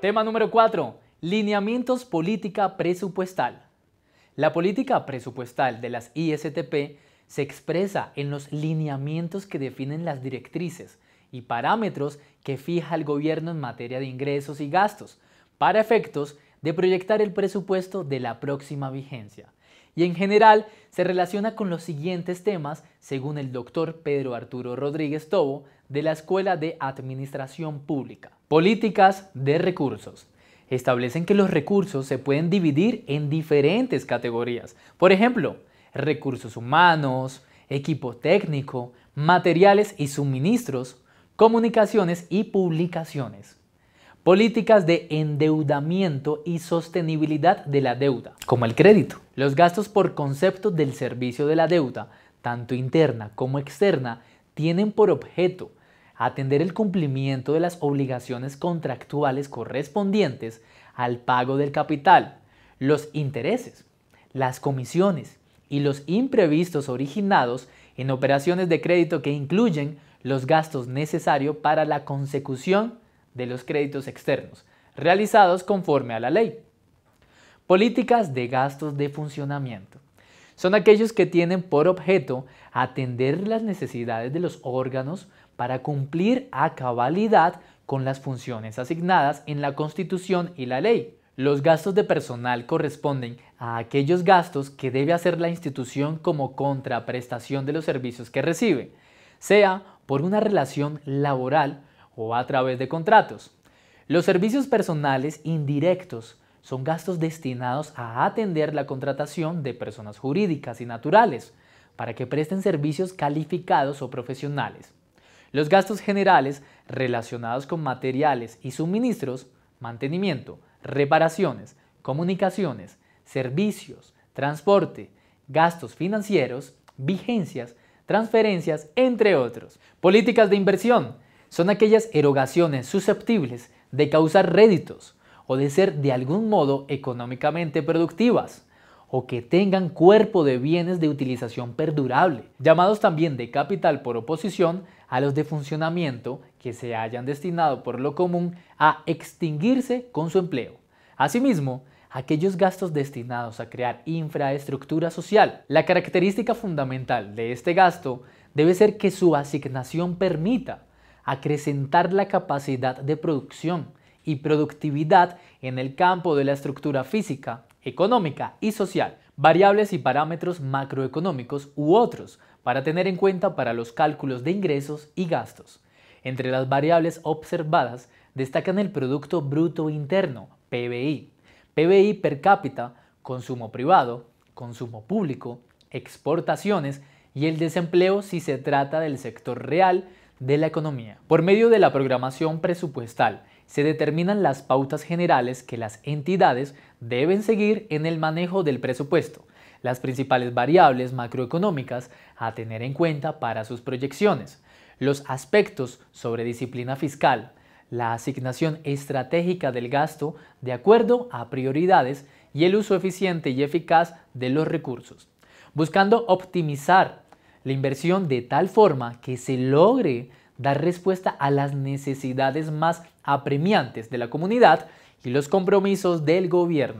Tema número 4. Lineamientos política presupuestal. La política presupuestal de las ISTP se expresa en los lineamientos que definen las directrices y parámetros que fija el gobierno en materia de ingresos y gastos, para efectos de proyectar el presupuesto de la próxima vigencia. Y en general se relaciona con los siguientes temas, según el doctor Pedro Arturo Rodríguez Tobo, de la Escuela de Administración Pública. Políticas de recursos. Establecen que los recursos se pueden dividir en diferentes categorías. Por ejemplo, recursos humanos, equipo técnico, materiales y suministros, comunicaciones y publicaciones. Políticas de endeudamiento y sostenibilidad de la deuda, como el crédito. Los gastos por concepto del servicio de la deuda, tanto interna como externa, tienen por objeto atender el cumplimiento de las obligaciones contractuales correspondientes al pago del capital, los intereses, las comisiones y los imprevistos originados en operaciones de crédito que incluyen los gastos necesarios para la consecución de los créditos externos, realizados conforme a la ley. Políticas de gastos de funcionamiento. Son aquellos que tienen por objeto atender las necesidades de los órganos para cumplir a cabalidad con las funciones asignadas en la Constitución y la ley. Los gastos de personal corresponden a aquellos gastos que debe hacer la institución como contraprestación de los servicios que recibe, sea por una relación laboral o a través de contratos. Los servicios personales indirectos son gastos destinados a atender la contratación de personas jurídicas y naturales para que presten servicios calificados o profesionales. Los gastos generales relacionados con materiales y suministros, mantenimiento, reparaciones, comunicaciones, servicios, transporte, gastos financieros, vigencias, transferencias, entre otros. Políticas de inversión son aquellas erogaciones susceptibles de causar réditos o de ser de algún modo económicamente productivas o que tengan cuerpo de bienes de utilización perdurable, llamados también de capital por oposición a los de funcionamiento que se hayan destinado por lo común a extinguirse con su empleo. Asimismo, aquellos gastos destinados a crear infraestructura social. La característica fundamental de este gasto debe ser que su asignación permita acrecentar la capacidad de producción, y productividad en el campo de la estructura física, económica y social, variables y parámetros macroeconómicos u otros para tener en cuenta para los cálculos de ingresos y gastos. Entre las variables observadas destacan el Producto Bruto Interno, PBI, PBI per cápita, consumo privado, consumo público, exportaciones y el desempleo si se trata del sector real de la economía. Por medio de la programación presupuestal se determinan las pautas generales que las entidades deben seguir en el manejo del presupuesto, las principales variables macroeconómicas a tener en cuenta para sus proyecciones, los aspectos sobre disciplina fiscal, la asignación estratégica del gasto de acuerdo a prioridades y el uso eficiente y eficaz de los recursos, buscando optimizar la inversión de tal forma que se logre dar respuesta a las necesidades más apremiantes de la comunidad y los compromisos del gobierno.